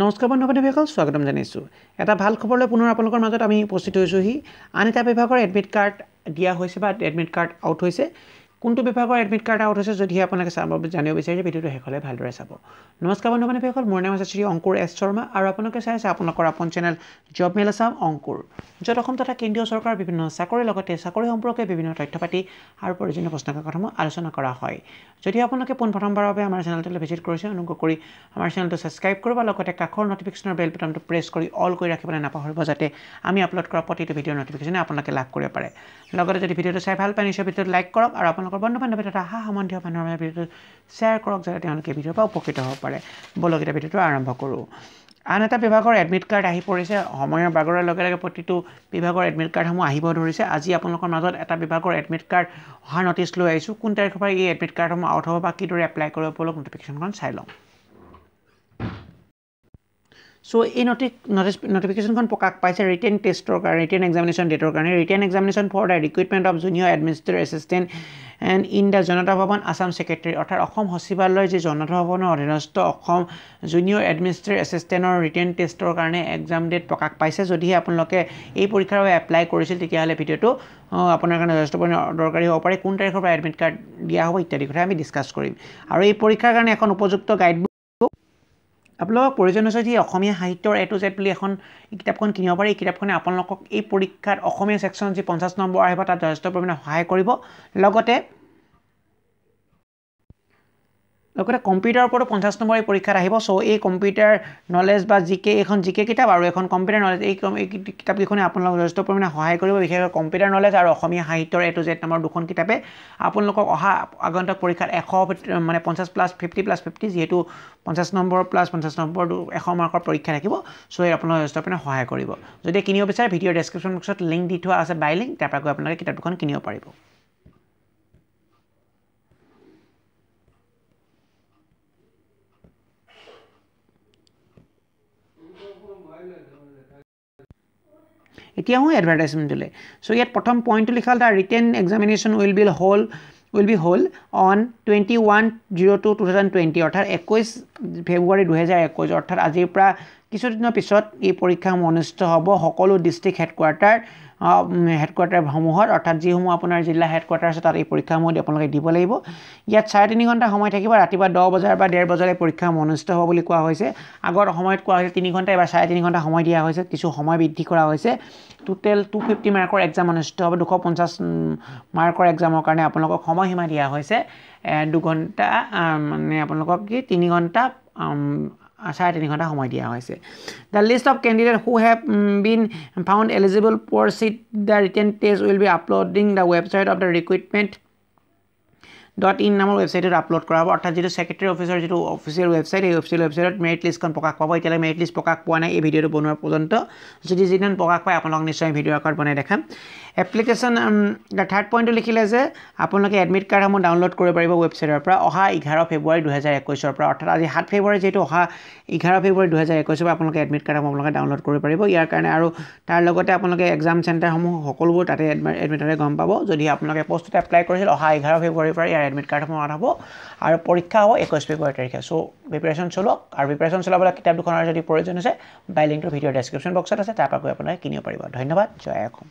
নমস্কাৰ বন্ধু বান্ধৱীসকল স্বাগতম জানিছোঁ এটা ভাল খবৰ লৈ পুনৰ আপোনালোকৰ মাজত আমি উপস্থিত হৈছোঁহি আন এটা বিভাগৰ এডমিট কাৰ্ড দিয়া হৈছে বা এডমিট কাৰ্ড আউট হৈছে কোনটো বিভাগৰ এডমিট কাৰ্ড আউট হৈছে যদিহে আপোনালোকে চাব জানিব বিচাৰিছে ভিডিঅ'টো শেষলৈ ভালদৰে চাব নমস্কাৰ বন্ধু বান্ধৱীসকল মোৰ নাম আছে শ্ৰী অংকুৰ এছ শৰ্মা আৰু আপোনালোকে চাই আছে আপোনালোকৰ আপোন channel job mail Assam Ankur য'ত অসম তথা কেন্দ্ৰীয় চৰকাৰৰ বিভিন্ন চাকৰিৰ লগতে চাকৰি সম্পৰ্কে বিভিন্ন তথ্য পাতি আৰু প্ৰয়োজনীয় প্ৰশ্ন কাকতসমূহ আলোচনা কৰা হয় যদি আপোনালোকে পোনপ্ৰথমবাৰৰ বাবে আমাৰ চেনেলটোলৈ ভিজিট কৰিছে অনুগ্ৰহ কৰি আমাৰ চেনেলটো ছাবস্ক্ৰাইব কৰিব লগতে কাষৰ নটিফিকেশ্যনৰ বেল বটনটো প্ৰেছ কৰি অল কৰি ৰাখিবলৈ নাপাহৰিব যাতে আমি আপলোড কৰা প্ৰতিটো ভিডিঅ'ৰ নটিফিকেশ্যনে আপোনালোকে লাভ কৰিব পাৰে লগতে যদি ভিডিঅ'টো চাই ভাল পায় নিশ্চয় ভিডিঅ'টো লাইক কৰক আৰু আপোনালোকৰ তেওঁলোকৰ বন্ধু বান্ধৱী তথা সা সম্বন্ধীয় মানুহৰ মাজত ভিডিঅ'টো শ্বেয়াৰ কৰক যাতে তেওঁলোকে ভিডিঅ'ৰ পৰা উপকৃত হ'ব পাৰে ব'লক এতিয়া ভিডিঅ'টো আৰম্ভ কৰোঁ আন এটা বিভাগৰ এডমিট কাৰ্ড আহি পৰিছে সময়ৰ বাগৰাৰ লগে লগে প্ৰতিটো বিভাগৰ এডমিট কাৰ্ডসমূহ আহিব ধৰিছে আজি আপোনালোকৰ মাজত এটা বিভাগৰ এডমিট কাৰ্ড অহাৰ নটিছ লৈ আহিছোঁ কোন তাৰিখৰ পৰা এই এডমিট কাৰ্ডসমূহ আউট হ'ব বা কিদৰে এপ্লাই কৰিব পৰা নটিফিকেশ্যনখন চাই লওঁ চ' এই নটি নটি নটিফিকেশ্যনখন প্ৰকাশ পাইছে ৰিটেন টেষ্টৰ কাৰণে ৰিটেন এক্সামিনেশ্যন ডেটৰ কাৰণে written examination for the recruitment of junior administrate assistant and in the Janata Bhawan Assam secretary অৰ্থাৎ অসম সচিবালয়ৰ যি জনতা ভৱনৰ অধীনস্থ অসম জুনিয়ৰ এডমিনিষ্ট্ৰেট এচিষ্টেণ্টৰ ৰিটেন টেষ্টৰ কাৰণে এক্সাম ডেট প্ৰকাশ পাইছে যদিহে আপোনালোকে এই পৰীক্ষাৰ বাবে এপ্লাই কৰিছিল তেতিয়াহ'লে ভিডিঅ'টো আপোনাৰ কাৰণে যথেষ্ট পৰিমাণে দৰকাৰী হ'ব পাৰে কোন তাৰিখৰ পৰা এডমিট কাৰ্ড দিয়া হ'ব ইত্যাদি কথা আমি ডিছকাছ কৰিম আৰু এই পৰীক্ষাৰ কাৰণে এখন উপযুক্ত গাইডবুক আপোনালোকক প্ৰয়োজন হৈছে যি অসমীয়া সাহিত্যৰ এ টু জেড বুলি এখন কিতাপখন কিনিব পাৰে এই কিতাপখনে আপোনালোকক এই পৰীক্ষাত অসমীয়া ছেকশ্যন যি পঞ্চাছ নম্বৰ আহিব তাত যথেষ্ট পৰিমাণে সহায় কৰিব লগতে লগতে কম্পিউটাৰৰ ওপৰতো পঞ্চাছ নম্বৰ এই পৰীক্ষাত আহিব চ' এই কম্পিউটাৰ নলেজ বা জি কে এইখন জি কে কিতাপ আৰু এখন কম্পিউটাৰ নলেজ এই কিতাপকেইখনে আপোনালোকক যথেষ্ট পৰিমাণে সহায় কৰিব বিশেষকৈ কম্পিউটাৰ নলেজ আৰু অসমীয়া সাহিত্যৰ এ টু জেড নামৰ দুখন কিতাপে আপোনালোকক অহা আগন্তক পৰীক্ষাত এশ মানে পঞ্চাছ প্লাছ ফিফটি প্লাছ ফিফটি যিহেতু পঞ্চাছ নম্বৰ প্লাছ পঞ্চাছ নম্বৰ এশ মাৰ্কৰ পৰীক্ষা থাকিব চ' এই আপোনালোকে যথেষ্ট পৰিমাণে সহায় কৰিব যদি কিনিব বিচাৰে ভিডিঅ' ডেছক্ৰিপশ্যন বক্সত লিংক দি থোৱা আছে বাই লিংক তাৰপৰা গৈ আপোনালোকে কিতাপ দুখন কিনিব পাৰিব এতিয়া হওঁ এডভাৰটাইজমেণ্ট দিলে চ' ইয়াত প্ৰথম পইণ্টটো লিখা হ'ল তাৰ ৰিটেন এক্সামিনেশ্যন উইল বি হ'ল উইল বি হ'ল on twenty one zero' two two thousand twenty অৰ্থাৎ একৈছ ফেব্ৰুৱাৰী দুহেজাৰ একৈছ অৰ্থাৎ আজিৰ পৰা কিছুদিনৰ পিছত এই পৰীক্ষাসমূহ অনুষ্ঠিত হ'ব সকলো ডিষ্ট্ৰিক্ট হেডকোৱাৰ্টাৰ হেডকোৱাৰ্টাৰসমূহত অৰ্থাৎ যিসমূহ আপোনাৰ জিলা হেডকোৱাৰ্টাৰ আছে তাত এই পৰীক্ষাসমূহ আপোনালোকে দিব লাগিব ইয়াত চাৰে তিনি ঘণ্টা সময় থাকিব ৰাতিপুৱা দহ বজাৰ বা ডেৰ বজালৈ পৰীক্ষাসমূহ অনুষ্ঠিত হ'ব বুলি কোৱা হৈছে আগৰ সময়ত কোৱা হৈছে তিনি ঘণ্টা বা চাৰে তিনি ঘণ্টা সময় দিয়া হৈছে কিছু সময় বৃদ্ধি কৰা হৈছে টোটেল টু ফিফটি মাৰ্কৰ এক্সাম অনুষ্ঠিত হ'ব দুশ পঞ্চাছ মাৰ্কৰ এক্সামৰ কাৰণে আপোনালোকক সময়সীমা দিয়া হৈছে দুঘণ্টা মানে আপোনালোকক কি তিনি ঘণ্টা চাৰে তিনি ঘণ্টা সময় দিয়া হৈছে the list of candidate who have been found eligible for sit the written test will be uploading the website of the recruitment dot in নামৰ ৱেবছাইটত আপলোড কৰা হ'ব অৰ্থাৎ যিটো ছেক্ৰেটেৰী অফিচৰ যিটো অফিচিয়েল ৱেবছাইট এই অফিচিয়েল ৱেবছাইটত মেৰিট লিষ্টখন প্ৰকাশ পাব এতিয়ালৈকে মেৰিট লিষ্ট প্ৰকাশ পোৱা নাই এই ভিডিঅ'টো বনোৱাৰ পৰ্যন্ত যদি যিদিনাখন প্ৰকাশ পায় আপোনালোকক নিশ্চয় ভিডিঅ' আকাৰত বনাই দেখাম এপ্লিকেশ্যন থাৰ্ড পইণ্টটো লিখিলে যে আপোনালোকে এডমিট কাৰ্ডসমূহ ডাউনলোড কৰিব পাৰিব ৱেবছাইটৰ পৰা অহা এঘাৰ ফেব্ৰুৱাৰী দুহেজাৰ একৈছৰ পৰা অৰ্থাৎ আজি সাত ফেব্ৰুৱাৰী যিহেতু অহা এঘাৰ ফেব্ৰুৱাৰী দুহেজাৰ একৈছৰ পৰা আপোনালোকে এডমিট কাৰ্ডসমূহ আপোনালোকে ডাউনলোড কৰিব পাৰিব ইয়াৰ কাৰণে আৰু তাৰ লগতে আপোনালোকে এক্সাম চেণ্টাৰসমূহ সকলোবোৰ তাতে এডমিটতে গম পাব যদি আপোনালোকে পষ্টত এপ্লাই কৰিছিল অহা এঘাৰ ফেব্ৰুৱাৰীৰ পৰা ইয়াৰ এডমিট কাৰ্ডসমূহ অনা হ'ব আৰু পৰীক্ষা হ'ব একৈছ ফেব্ৰুৱাৰী তাৰিখে চ' প্ৰিপেৰেশ্যন চলক আৰু প্ৰিপেৰেশ্যন চলাবলৈ কিতাপ দুখনৰ যদি প্ৰয়োজন হৈছে বাই লিংকটো ভিডিঅ' ডেছক্ৰিপশ্যন বক্সত আছে তাৰপৰা গৈ আপোনালোকে কিনিব পাৰিব ধন্যবাদ জয় অসম